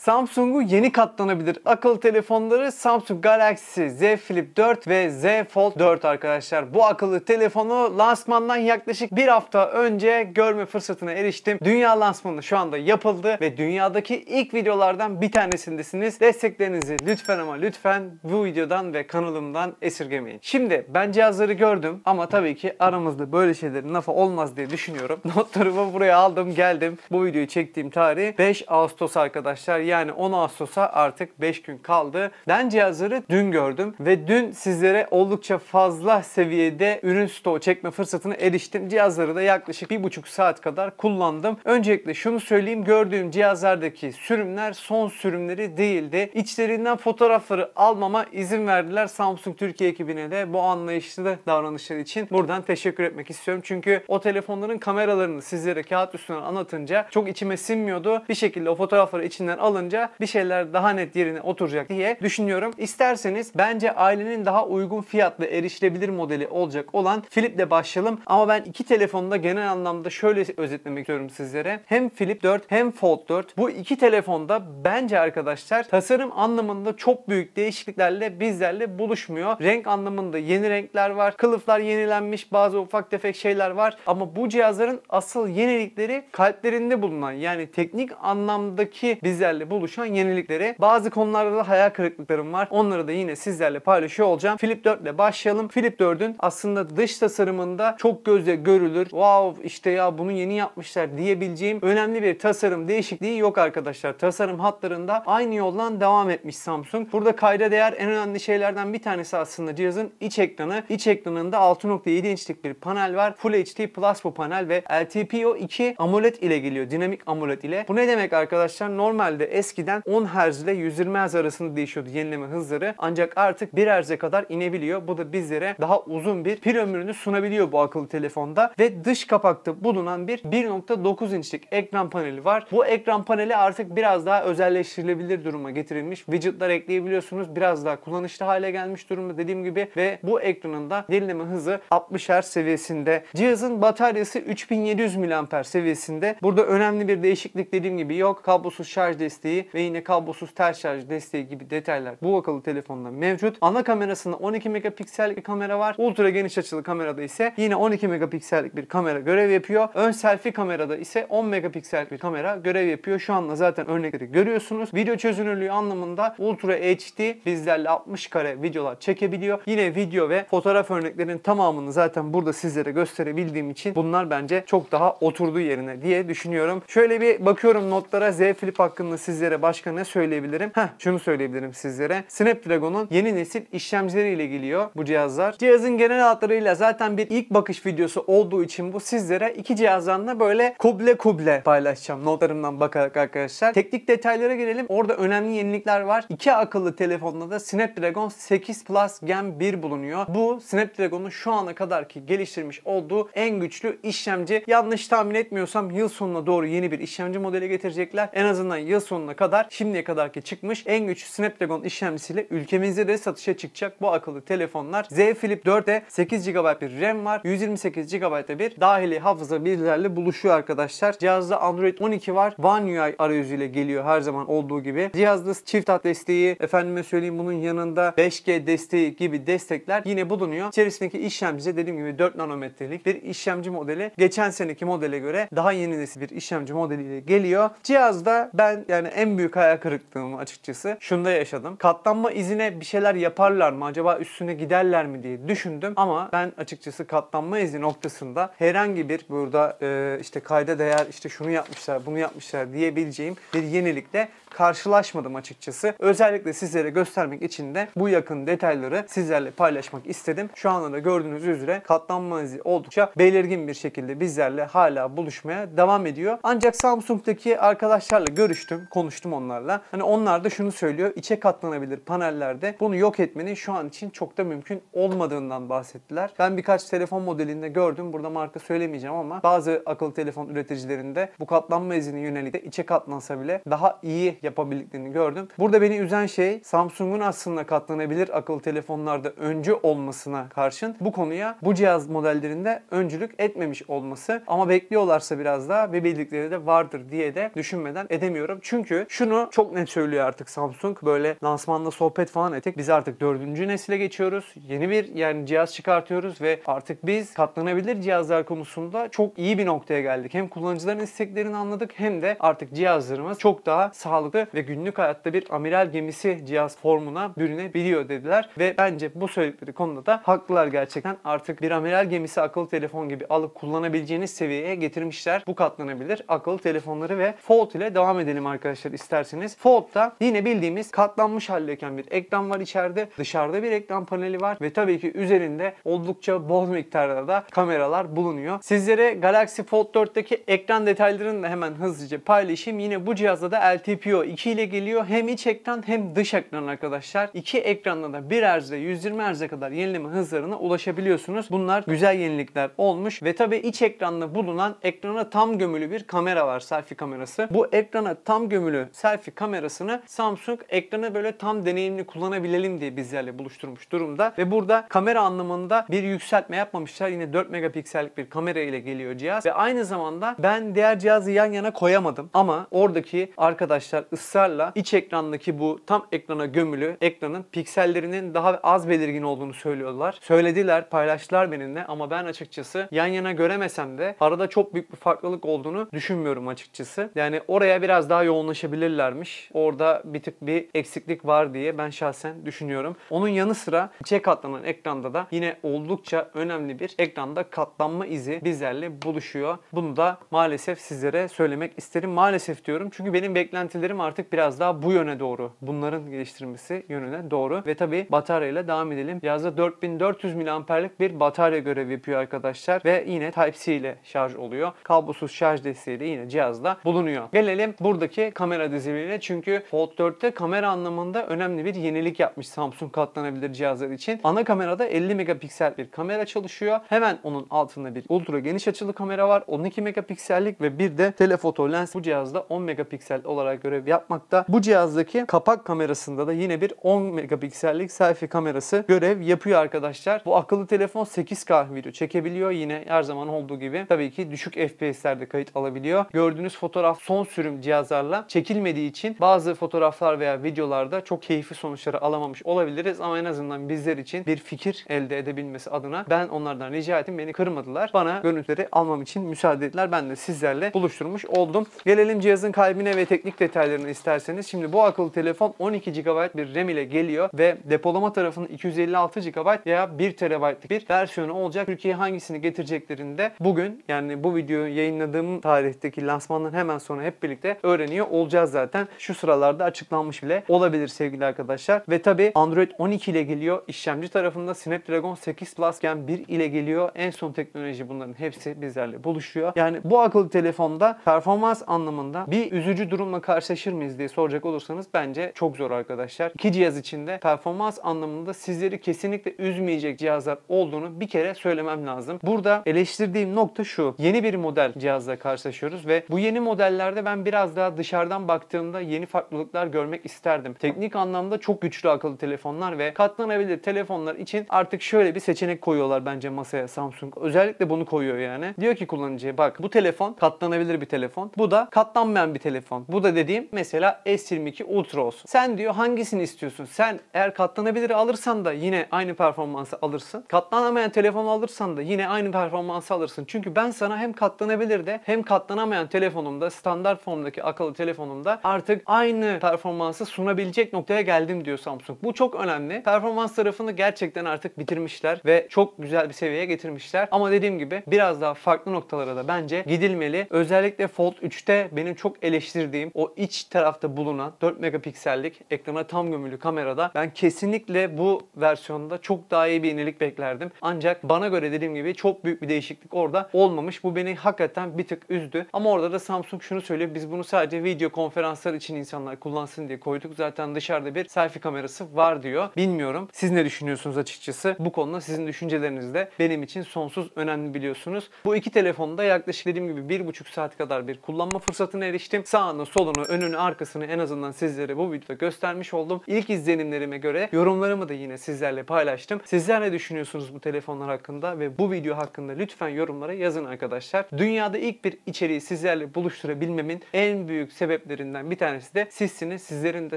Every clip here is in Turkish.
Samsung'u yeni katlanabilir akıllı telefonları Samsung Galaxy Z Flip 4 ve Z Fold 4 arkadaşlar. Bu akıllı telefonu lansmandan yaklaşık bir hafta önce görme fırsatına eriştim. Dünya lansmanı şu anda yapıldı ve dünyadaki ilk videolardan bir tanesindesiniz. Desteklerinizi lütfen ama lütfen bu videodan ve kanalımdan esirgemeyin. Şimdi ben cihazları gördüm ama tabii ki aramızda böyle şeylerin lafa olmaz diye düşünüyorum. Notlarımı buraya aldım geldim. Bu videoyu çektiğim tarih 5 Ağustos arkadaşlar yani 10 Ağustos'a artık 5 gün kaldı. Ben cihazları dün gördüm ve dün sizlere oldukça fazla seviyede ürün stoğu çekme fırsatını eriştim. Cihazları da yaklaşık 1,5 saat kadar kullandım. Öncelikle şunu söyleyeyim gördüğüm cihazlardaki sürümler son sürümleri değildi. İçlerinden fotoğrafları almama izin verdiler. Samsung Türkiye ekibine de bu anlayışlı davranışları için buradan teşekkür etmek istiyorum. Çünkü o telefonların kameralarını sizlere kağıt üstünden anlatınca çok içime sinmiyordu. Bir şekilde o fotoğrafları içinden alın olunca bir şeyler daha net yerine oturacak diye düşünüyorum. İsterseniz bence ailenin daha uygun fiyatlı erişilebilir modeli olacak olan Philip'le başlayalım. Ama ben iki telefonda genel anlamda şöyle özetlemek istiyorum sizlere. Hem Philip 4 hem Fold 4 bu iki telefonda bence arkadaşlar tasarım anlamında çok büyük değişikliklerle bizlerle buluşmuyor. Renk anlamında yeni renkler var. Kılıflar yenilenmiş. Bazı ufak tefek şeyler var. Ama bu cihazların asıl yenilikleri kalplerinde bulunan yani teknik anlamdaki bizlerle buluşan yeniliklere. Bazı konularda da hayal kırıklıklarım var. Onları da yine sizlerle paylaşıyor olacağım. Flip 4 ile başlayalım. Flip 4'ün aslında dış tasarımında çok gözle görülür. Wow işte ya bunu yeni yapmışlar diyebileceğim önemli bir tasarım değişikliği yok arkadaşlar. Tasarım hatlarında aynı yoldan devam etmiş Samsung. Burada kayda değer en önemli şeylerden bir tanesi aslında cihazın iç ekranı. İç ekranında 6.7 inçlik bir panel var. Full HD Plus bu panel ve LTPO 2 AMOLED ile geliyor. Dinamik AMOLED ile. Bu ne demek arkadaşlar? Normalde Eskiden 10 Hz ile 120 Hz arasında değişiyordu yenileme hızları. Ancak artık 1 Hz'e kadar inebiliyor. Bu da bizlere daha uzun bir pil ömrünü sunabiliyor bu akıllı telefonda. Ve dış kapakta bulunan bir 1.9 inçlik ekran paneli var. Bu ekran paneli artık biraz daha özelleştirilebilir duruma getirilmiş. Widgetlar ekleyebiliyorsunuz. Biraz daha kullanışlı hale gelmiş durumda dediğim gibi. Ve bu ekranın da yenileme hızı 60 Hz seviyesinde. Cihazın bataryası 3700 mAh seviyesinde. Burada önemli bir değişiklik dediğim gibi yok. Kablosuz şarj desteği desteği ve yine kablosuz ters şarj desteği gibi detaylar bu akıllı telefonda mevcut. Ana kamerasında 12 megapiksellik bir kamera var. Ultra geniş açılı kamerada ise yine 12 megapiksellik bir kamera görev yapıyor. Ön selfie kamerada ise 10 megapiksellik bir kamera görev yapıyor. Şu anda zaten örnekleri görüyorsunuz. Video çözünürlüğü anlamında Ultra HD bizlerle 60 kare videolar çekebiliyor. Yine video ve fotoğraf örneklerinin tamamını zaten burada sizlere gösterebildiğim için bunlar bence çok daha oturduğu yerine diye düşünüyorum. Şöyle bir bakıyorum notlara Z Flip hakkında siz sizlere başka ne söyleyebilirim? Heh şunu söyleyebilirim sizlere. Snapdragon'un yeni nesil işlemcileriyle geliyor bu cihazlar. Cihazın genel hatlarıyla zaten bir ilk bakış videosu olduğu için bu sizlere iki cihazdan da böyle kuble kuble paylaşacağım notlarımdan bakarak arkadaşlar. Teknik detaylara girelim. Orada önemli yenilikler var. İki akıllı telefonda da Snapdragon 8 Plus Gen 1 bulunuyor. Bu Snapdragon'un şu ana kadarki geliştirmiş olduğu en güçlü işlemci. Yanlış tahmin etmiyorsam yıl sonuna doğru yeni bir işlemci modeli getirecekler. En azından yıl sonuna sezona kadar şimdiye kadarki çıkmış en güçlü Snapdragon işlemcisiyle ülkemizde de satışa çıkacak bu akıllı telefonlar. Z Flip 4'e 8 GB bir RAM var. 128 GB'da bir dahili hafıza bilgilerle buluşuyor arkadaşlar. Cihazda Android 12 var. One UI arayüzüyle geliyor her zaman olduğu gibi. Cihazda çift hat desteği, efendime söyleyeyim bunun yanında 5G desteği gibi destekler yine bulunuyor. İçerisindeki işlemcisi dediğim gibi 4 nanometrelik bir işlemci modeli. Geçen seneki modele göre daha yeni nesil bir işlemci modeliyle geliyor. Cihazda ben yani en büyük hayal kırıklığımı açıkçası şunda yaşadım. Katlanma izine bir şeyler yaparlar mı acaba üstüne giderler mi diye düşündüm ama ben açıkçası katlanma izi noktasında herhangi bir burada e, işte kayda değer işte şunu yapmışlar bunu yapmışlar diyebileceğim bir yenilikle karşılaşmadım açıkçası. Özellikle sizlere göstermek için de bu yakın detayları sizlerle paylaşmak istedim. Şu anda da gördüğünüz üzere katlanma izi oldukça belirgin bir şekilde bizlerle hala buluşmaya devam ediyor. Ancak Samsung'daki arkadaşlarla görüştüm, konuştum onlarla. Hani onlar da şunu söylüyor. içe katlanabilir panellerde bunu yok etmenin şu an için çok da mümkün olmadığından bahsettiler. Ben birkaç telefon modelinde gördüm. Burada marka söylemeyeceğim ama bazı akıllı telefon üreticilerinde bu katlanma izini yönelik de içe katlansa bile daha iyi yapabildiklerini gördüm. Burada beni üzen şey Samsung'un aslında katlanabilir akıllı telefonlarda öncü olmasına karşın bu konuya bu cihaz modellerinde öncülük etmemiş olması ama bekliyorlarsa biraz daha ve bildikleri de vardır diye de düşünmeden edemiyorum. Çünkü çünkü şunu çok net söylüyor artık Samsung. Böyle lansmanda sohbet falan ettik. Biz artık dördüncü nesile geçiyoruz. Yeni bir yani cihaz çıkartıyoruz ve artık biz katlanabilir cihazlar konusunda çok iyi bir noktaya geldik. Hem kullanıcıların isteklerini anladık hem de artık cihazlarımız çok daha sağlıklı ve günlük hayatta bir amiral gemisi cihaz formuna bürünebiliyor dediler. Ve bence bu söyledikleri konuda da haklılar gerçekten. Artık bir amiral gemisi akıllı telefon gibi alıp kullanabileceğiniz seviyeye getirmişler. Bu katlanabilir akıllı telefonları ve Fold ile devam edelim arkadaşlar arkadaşlar isterseniz. Fold'da yine bildiğimiz katlanmış haldeyken bir ekran var içeride. Dışarıda bir ekran paneli var ve tabii ki üzerinde oldukça bol miktarda da kameralar bulunuyor. Sizlere Galaxy Fold 4'teki ekran detaylarını da hemen hızlıca paylaşayım. Yine bu cihazda da LTPO 2 ile geliyor. Hem iç ekran hem dış ekran arkadaşlar. İki ekranda da 1 Hz'de 120 Hz'e kadar yenileme hızlarına ulaşabiliyorsunuz. Bunlar güzel yenilikler olmuş ve tabii iç ekranda bulunan ekrana tam gömülü bir kamera var selfie kamerası. Bu ekrana tam gömülü çözünürlü selfie kamerasını Samsung ekranı böyle tam deneyimli kullanabilelim diye bizlerle buluşturmuş durumda. Ve burada kamera anlamında bir yükseltme yapmamışlar. Yine 4 megapiksellik bir kamera ile geliyor cihaz. Ve aynı zamanda ben diğer cihazı yan yana koyamadım. Ama oradaki arkadaşlar ısrarla iç ekrandaki bu tam ekrana gömülü ekranın piksellerinin daha az belirgin olduğunu söylüyorlar. Söylediler, paylaştılar benimle ama ben açıkçası yan yana göremesem de arada çok büyük bir farklılık olduğunu düşünmüyorum açıkçası. Yani oraya biraz daha yoğunlaşabilirim ulaşabilirlermiş. Orada bir tık bir eksiklik var diye ben şahsen düşünüyorum. Onun yanı sıra C katlanan ekranda da yine oldukça önemli bir ekranda katlanma izi bizlerle buluşuyor. Bunu da maalesef sizlere söylemek isterim. Maalesef diyorum çünkü benim beklentilerim artık biraz daha bu yöne doğru. Bunların geliştirmesi yönüne doğru. Ve tabii bataryayla devam edelim. Cihazda 4400 mAh'lik bir batarya görevi yapıyor arkadaşlar. Ve yine Type-C ile şarj oluyor. Kablosuz şarj desteği de yine cihazda bulunuyor. Gelelim buradaki kamera kamera dizimiyle. Çünkü Fold 4'te kamera anlamında önemli bir yenilik yapmış Samsung katlanabilir cihazlar için. Ana kamerada 50 megapiksel bir kamera çalışıyor. Hemen onun altında bir ultra geniş açılı kamera var. 12 megapiksellik ve bir de telefoto lens bu cihazda 10 megapiksel olarak görev yapmakta. Bu cihazdaki kapak kamerasında da yine bir 10 megapiksellik selfie kamerası görev yapıyor arkadaşlar. Bu akıllı telefon 8K video çekebiliyor. Yine her zaman olduğu gibi tabii ki düşük FPS'lerde kayıt alabiliyor. Gördüğünüz fotoğraf son sürüm cihazlarla çekilebiliyor çekilmediği için bazı fotoğraflar veya videolarda çok keyifli sonuçları alamamış olabiliriz ama en azından bizler için bir fikir elde edebilmesi adına ben onlardan rica ettim. Beni kırmadılar. Bana görüntüleri almam için müsaade ettiler. Ben de sizlerle buluşturmuş oldum. Gelelim cihazın kalbine ve teknik detaylarını isterseniz. Şimdi bu akıllı telefon 12 GB bir RAM ile geliyor ve depolama tarafının 256 GB veya 1 TB'lık bir versiyonu olacak. Türkiye hangisini getireceklerinde bugün yani bu videoyu yayınladığım tarihteki lansmandan hemen sonra hep birlikte öğreniyor olacağız olacağız zaten. Şu sıralarda açıklanmış bile olabilir sevgili arkadaşlar. Ve tabi Android 12 ile geliyor. İşlemci tarafında Snapdragon 8 Plus Gen 1 ile geliyor. En son teknoloji bunların hepsi bizlerle buluşuyor. Yani bu akıllı telefonda performans anlamında bir üzücü durumla karşılaşır mıyız diye soracak olursanız bence çok zor arkadaşlar. İki cihaz içinde performans anlamında sizleri kesinlikle üzmeyecek cihazlar olduğunu bir kere söylemem lazım. Burada eleştirdiğim nokta şu. Yeni bir model cihazla karşılaşıyoruz ve bu yeni modellerde ben biraz daha dışarıda dışarıdan baktığımda yeni farklılıklar görmek isterdim. Teknik anlamda çok güçlü akıllı telefonlar ve katlanabilir telefonlar için artık şöyle bir seçenek koyuyorlar bence masaya Samsung. Özellikle bunu koyuyor yani. Diyor ki kullanıcıya bak bu telefon katlanabilir bir telefon. Bu da katlanmayan bir telefon. Bu da dediğim mesela S22 Ultra olsun. Sen diyor hangisini istiyorsun? Sen eğer katlanabilir alırsan da yine aynı performansı alırsın. Katlanamayan telefon alırsan da yine aynı performansı alırsın. Çünkü ben sana hem katlanabilir de hem katlanamayan telefonumda standart formdaki akıllı telefon telefonumda artık aynı performansı sunabilecek noktaya geldim diyor Samsung. Bu çok önemli. Performans tarafını gerçekten artık bitirmişler ve çok güzel bir seviyeye getirmişler. Ama dediğim gibi biraz daha farklı noktalara da bence gidilmeli. Özellikle Fold 3'te benim çok eleştirdiğim o iç tarafta bulunan 4 megapiksellik ekrana tam gömülü kamerada ben kesinlikle bu versiyonda çok daha iyi bir yenilik beklerdim. Ancak bana göre dediğim gibi çok büyük bir değişiklik orada olmamış. Bu beni hakikaten bir tık üzdü. Ama orada da Samsung şunu söylüyor. Biz bunu sadece video konferanslar için insanlar kullansın diye koyduk. Zaten dışarıda bir selfie kamerası var diyor. Bilmiyorum. Siz ne düşünüyorsunuz açıkçası? Bu konuda sizin düşünceleriniz de benim için sonsuz önemli biliyorsunuz. Bu iki telefonda yaklaşık dediğim gibi bir buçuk saat kadar bir kullanma fırsatına eriştim. Sağını, solunu, önünü, arkasını en azından sizlere bu videoda göstermiş oldum. İlk izlenimlerime göre yorumlarımı da yine sizlerle paylaştım. Sizler ne düşünüyorsunuz bu telefonlar hakkında ve bu video hakkında lütfen yorumlara yazın arkadaşlar. Dünyada ilk bir içeriği sizlerle buluşturabilmemin en büyük sebep sebeplerinden bir tanesi de sizsiniz. Sizlerin de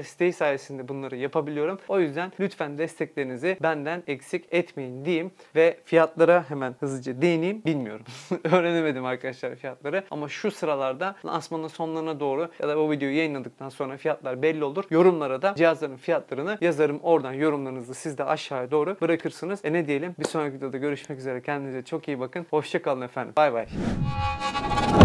isteği sayesinde bunları yapabiliyorum. O yüzden lütfen desteklerinizi benden eksik etmeyin diyeyim ve fiyatlara hemen hızlıca değineyim. Bilmiyorum. Öğrenemedim arkadaşlar fiyatları ama şu sıralarda lansmanın sonlarına doğru ya da bu videoyu yayınladıktan sonra fiyatlar belli olur. Yorumlara da cihazların fiyatlarını yazarım. Oradan yorumlarınızı siz de aşağıya doğru bırakırsınız. E ne diyelim? Bir sonraki videoda görüşmek üzere. Kendinize çok iyi bakın. Hoşçakalın efendim. Bay bay.